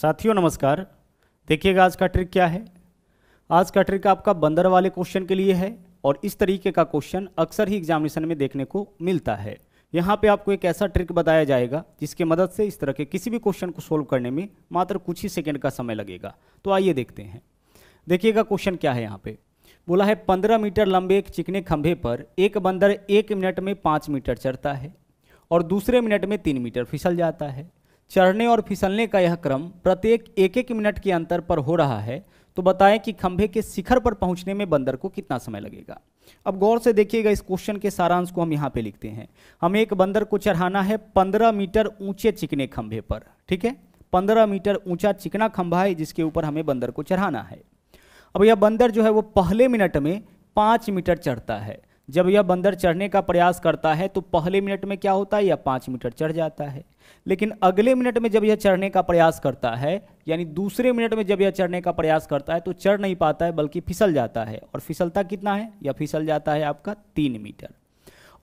साथियों नमस्कार देखिएगा आज का ट्रिक क्या है आज का ट्रिक आपका बंदर वाले क्वेश्चन के लिए है और इस तरीके का क्वेश्चन अक्सर ही एग्जामिनेशन में देखने को मिलता है यहाँ पे आपको एक ऐसा ट्रिक बताया जाएगा जिसके मदद से इस तरह के किसी भी क्वेश्चन को सोल्व करने में मात्र कुछ ही सेकेंड का समय लगेगा तो आइए देखते हैं देखिएगा क्वेश्चन क्या है यहाँ पर बोला है पंद्रह मीटर लंबे एक चिकने खंभे पर एक बंदर एक मिनट में पाँच मीटर चढ़ता है और दूसरे मिनट में तीन मीटर फिसल जाता है चढ़ने और फिसलने का यह क्रम प्रत्येक एक एक मिनट के अंतर पर हो रहा है तो बताएं कि खंभे के शिखर पर पहुंचने में बंदर को कितना समय लगेगा अब गौर से देखिएगा इस क्वेश्चन के सारांश को हम यहाँ पे लिखते हैं हमें एक बंदर को चढ़ाना है पंद्रह मीटर ऊंचे चिकने खंभे पर ठीक है पंद्रह मीटर ऊंचा चिकना खंभा है जिसके ऊपर हमें बंदर को चढ़ाना है अब यह बंदर जो है वो पहले मिनट में पाँच मीटर चढ़ता है जब यह बंदर चढ़ने का प्रयास करता है तो पहले मिनट में क्या होता है यह पाँच मीटर चढ़ जाता है लेकिन अगले मिनट में जब यह चढ़ने का प्रयास करता है यानी दूसरे मिनट में जब यह चढ़ने का प्रयास करता है तो चढ़ नहीं पाता है बल्कि फिसल जाता है और फिसलता कितना है यह फिसल जाता है आपका तीन मीटर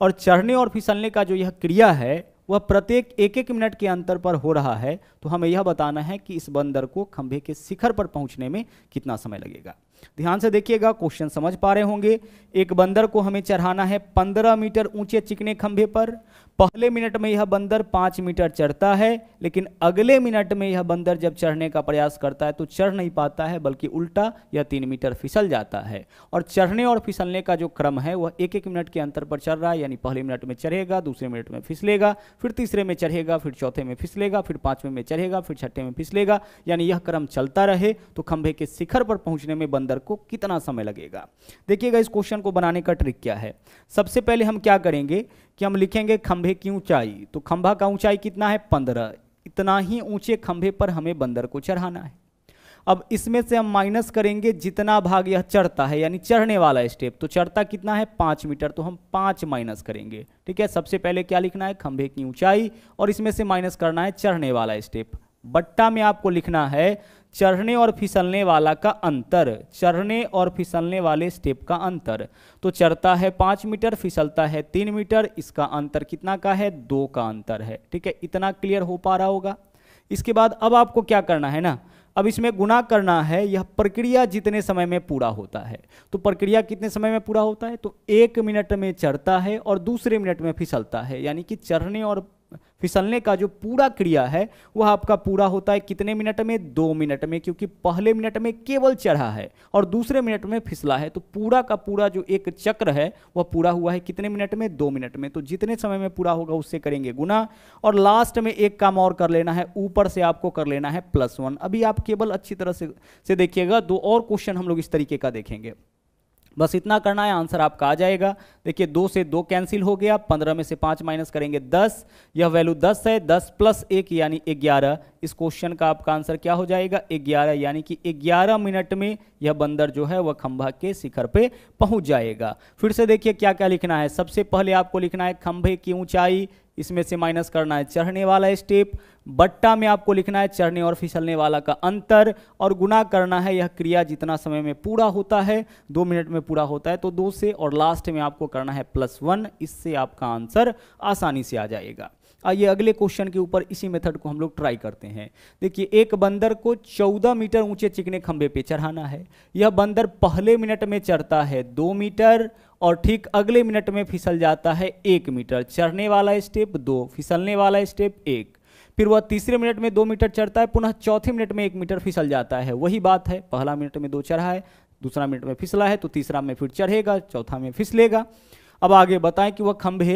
और चढ़ने और फिसलने का जो यह क्रिया है वह प्रत्येक एक एक मिनट के अंतर पर हो रहा है तो हमें यह बताना है कि इस बंदर को खंभे के शिखर पर पहुंचने में कितना समय लगेगा ध्यान से देखिएगा क्वेश्चन समझ पा रहे होंगे एक बंदर को हमें चढ़ाना है पंद्रह मीटर ऊंचे चिकने खंभे पर पहले मिनट में यह बंदर पांच मीटर चढ़ता है लेकिन अगले मिनट में यह बंदर जब चढ़ने का प्रयास करता है तो चढ़ नहीं पाता है बल्कि उल्टा यह तीन मीटर फिसल जाता है और चढ़ने और फिसलने का जो क्रम है वह एक एक मिनट के अंतर पर चढ़ रहा है यानी पहले मिनट में चढ़ेगा दूसरे मिनट में फिसलेगा फिर तीसरे में चढ़ेगा फिर चौथे में फिसलेगा फिर पांचवें में चढ़ेगा फिर छठे में फिसलेगा यानी यह क्रम चलता रहे तो खंभे के शिखर पर पहुंचने में बंदर को कितना समय लगेगा देखिएगा इस क्वेश्चन को बनाने का ट्रिक क्या है सबसे पहले हम क्या करेंगे कि हम लिखेंगे खंभे की ऊंचाई तो खंभा का ऊंचाई कितना है पंद्रह इतना ही ऊंचे खंभे पर हमें बंदर को चढ़ाना है अब इसमें से हम माइनस करेंगे जितना भाग यह चढ़ता है यानी चढ़ने वाला स्टेप तो चढ़ता कितना है पाँच मीटर तो हम पाँच माइनस करेंगे ठीक है सबसे पहले क्या लिखना है खंभे की ऊंचाई और इसमें से माइनस करना है चढ़ने वाला स्टेप बट्टा में आपको लिखना है चढ़ने और फिसलने वाला का अंतर चढ़ने और फिसलने वाले स्टेप का अंतर तो चढ़ता है पाँच मीटर फिसलता है तीन मीटर इसका अंतर कितना का है दो का अंतर है ठीक है इतना क्लियर हो पा रहा होगा इसके बाद अब आपको क्या करना है ना अब इसमें गुना करना है यह प्रक्रिया जितने समय में पूरा होता है तो प्रक्रिया कितने समय में पूरा होता है तो एक मिनट में चढ़ता है और दूसरे मिनट में फिसलता है यानी कि चढ़ने और फिसलने का जो पूरा क्रिया है वह आपका पूरा होता है कितने मिनट में दो मिनट में क्योंकि पहले मिनट में केवल चढ़ा है और दूसरे मिनट में फिसला है तो पूरा का पूरा जो एक चक्र है वह पूरा हुआ है कितने मिनट में दो मिनट में तो जितने समय में पूरा होगा उससे करेंगे गुना और लास्ट में एक काम और कर लेना है ऊपर से आपको कर लेना है प्लस वन अभी आप केवल अच्छी तरह से, से देखिएगा दो और क्वेश्चन हम लोग इस तरीके का देखेंगे बस इतना करना है आंसर आपका आ जाएगा देखिए दो से दो कैंसिल हो गया पंद्रह में से पाँच माइनस करेंगे दस यह वैल्यू दस है दस प्लस एक यानी ग्यारह इस क्वेश्चन का आपका आंसर क्या हो जाएगा ग्यारह यानी कि ग्यारह मिनट में यह बंदर जो है वह खंभा के शिखर पे पहुंच जाएगा फिर से देखिए क्या क्या लिखना है सबसे पहले आपको लिखना है खंभे की ऊंचाई इसमें से माइनस करना है चढ़ने वाला स्टेप बट्टा में आपको लिखना है चढ़ने और फिसलने वाला का अंतर और गुना करना है यह क्रिया जितना समय में पूरा होता है दो मिनट में पूरा होता है तो दो से और लास्ट में आपको करना है प्लस वन इससे आपका आंसर आसानी से आ जाएगा आइए अगले क्वेश्चन के ऊपर इसी मेथड को हम लोग ट्राई करते हैं देखिए एक बंदर को 14 मीटर ऊंचे चिकने खंबे पे चढ़ाना है यह बंदर पहले मिनट में चढ़ता है दो मीटर और ठीक अगले मिनट में फिसल जाता है एक मीटर चढ़ने वाला स्टेप दो फिसलने वाला स्टेप एक फिर वह तीसरे मिनट में दो मीटर चढ़ता है पुनः चौथे मिनट में एक मीटर फिसल जाता है वही बात है पहला मिनट में दो चढ़ा है दूसरा मिनट में फिसला है तो तीसरा में फिर चढ़ेगा चौथा में फिसलेगा अब आगे बताएं कि वह खंभे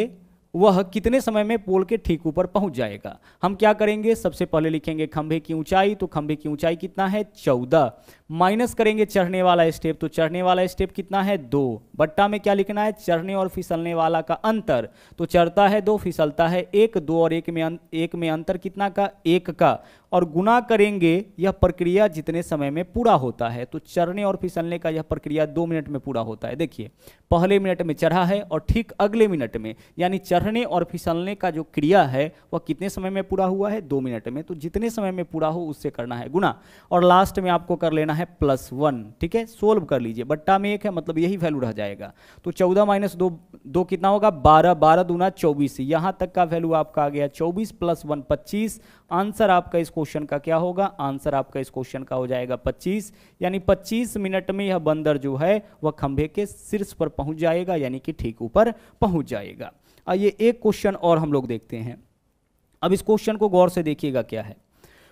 वह कितने समय में पोल के ठीक ऊपर पहुंच जाएगा हम क्या करेंगे सबसे पहले लिखेंगे खंभे की ऊंचाई तो खंभे की ऊंचाई कितना है चौदह माइनस करेंगे चढ़ने वाला स्टेप तो चढ़ने वाला स्टेप कितना है दो बट्टा में क्या लिखना है चढ़ने और फिसलने वाला का अंतर तो चढ़ता है दो फिसलता है एक दो और एक में अं, एक में अंतर कितना का एक का और गुना करेंगे यह प्रक्रिया जितने समय में पूरा होता है तो चढ़ने और फिसलने का यह प्रक्रिया दो मिनट में पूरा होता है देखिए पहले मिनट में चढ़ा है और ठीक अगले मिनट में यानी चढ़ने और फिसलने का जो क्रिया है वह कितने समय में पूरा हुआ है दो मिनट में तो जितने समय में पूरा हो उससे करना है गुना और लास्ट में आपको कर लेना है है प्लस वन ठीक है सोल्व कर लीजिए बट्टा में एक है मतलब यही वैल्यू रह जाएगा तो चौदह माइनस दो दो कितना होगा बारह बारह दूना चौबीस यहाँ तक का वैल्यू आपका आ गया चौबीस प्लस वन पच्चीस आंसर आपका इस क्वेश्चन का क्या होगा आंसर आपका इस क्वेश्चन का हो जाएगा पच्चीस यानी पच्चीस मिनट में यह बंदर जो है वह खंभे के शीर्ष पर पहुंच जाएगा यानी कि ठीक ऊपर पहुंच जाएगा आइए एक क्वेश्चन और हम लोग देखते हैं अब इस क्वेश्चन को गौर से देखिएगा क्या है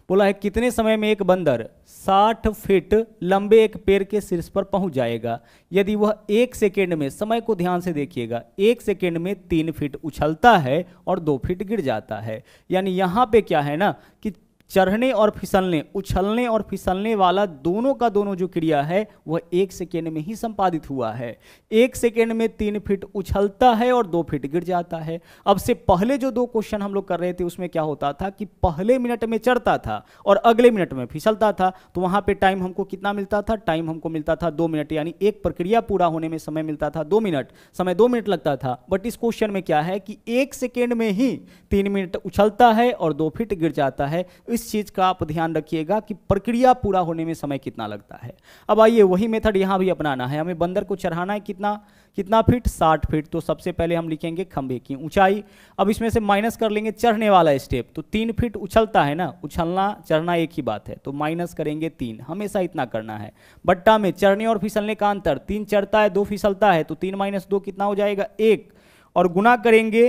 बोला है कितने समय में एक बंदर 60 फीट लंबे एक पेड़ के शीर्ष पर पहुंच जाएगा यदि वह एक सेकेंड में समय को ध्यान से देखिएगा एक सेकेंड में तीन फीट उछलता है और दो फीट गिर जाता है यानी यहाँ पे क्या है ना कि चढ़ने और फिसलने उछलने और फिसलने वाला दोनों का दोनों जो क्रिया है वह एक सेकेंड में ही संपादित हुआ है एक सेकेंड में तीन फीट उछलता है और दो फीट गिर जाता है अब से पहले जो दो क्वेश्चन हम लोग कर रहे थे उसमें क्या होता था कि पहले मिनट में चढ़ता था और अगले मिनट में फिसलता था तो वहाँ पर टाइम हमको कितना मिलता था टाइम हमको मिलता था दो मिनट यानी एक प्रक्रिया पूरा होने में समय मिलता था दो मिनट समय दो मिनट लगता था बट इस क्वेश्चन में क्या है कि एक सेकेंड में ही तीन मिनट उछलता है और दो फिट गिर जाता है इस चीज़ का आप ध्यान रखिएगा कि प्रक्रिया पूरा होने में समय कितना लगता है अब आइए वही मेथड यहां भी अपनाना है हमें बंदर को चढ़ाना है कितना कितना फीट साठ फीट तो सबसे पहले हम लिखेंगे खंभे की ऊंचाई अब इसमें से माइनस कर लेंगे चढ़ने वाला स्टेप तो तीन फीट उछलता है ना उछलना चढ़ना एक ही बात है तो माइनस करेंगे तीन हमेशा इतना करना है बट्टा में चढ़ने और फिसलने का अंतर तीन चढ़ता है दो फिसलता है तो तीन माइनस दो कितना हो जाएगा एक और गुना करेंगे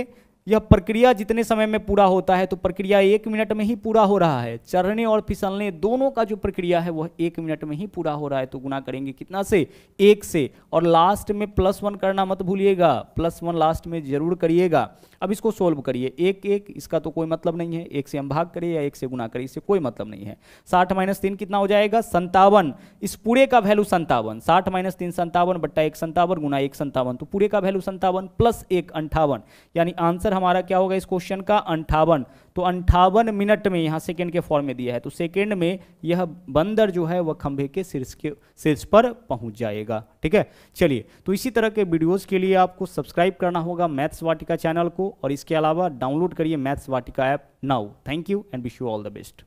यह प्रक्रिया जितने समय में पूरा होता है तो प्रक्रिया एक मिनट में ही पूरा हो रहा है चढ़ने और फिसलने दोनों का जो प्रक्रिया है वह एक मिनट में ही पूरा हो रहा है तो गुना करेंगे कितना से एक से और लास्ट में प्लस वन करना मत भूलिएगा प्लस वन लास्ट में जरूर करिएगा अब इसको सोल्व करिए एक एक इसका तो कोई मतलब नहीं है एक से हम भाग करें या एक से गुना करें इससे कोई मतलब नहीं है साठ माइनस तीन कितना हो जाएगा संतावन इस पूरे का वैल्यू संतावन साठ माइनस तीन संतावन बट्टा एक संतावन गुना एक संतावन तो पूरे का वैल्यू संतावन प्लस एक अंठावन यानी आंसर हमारा क्या होगा इस क्वेश्चन का अंठावन तो अंठावन मिनट में यहाँ सेकेंड के फॉर्म में दिया है तो सेकेंड में यह बंदर जो है वह खंभे के शीर्ष के शीर्ष पर पहुँच जाएगा ठीक है चलिए तो इसी तरह के वीडियोज़ के लिए आपको सब्सक्राइब करना होगा मैथ्स वाटिका चैनल को और इसके अलावा डाउनलोड करिए maths Vatika app now thank you and wish you all the best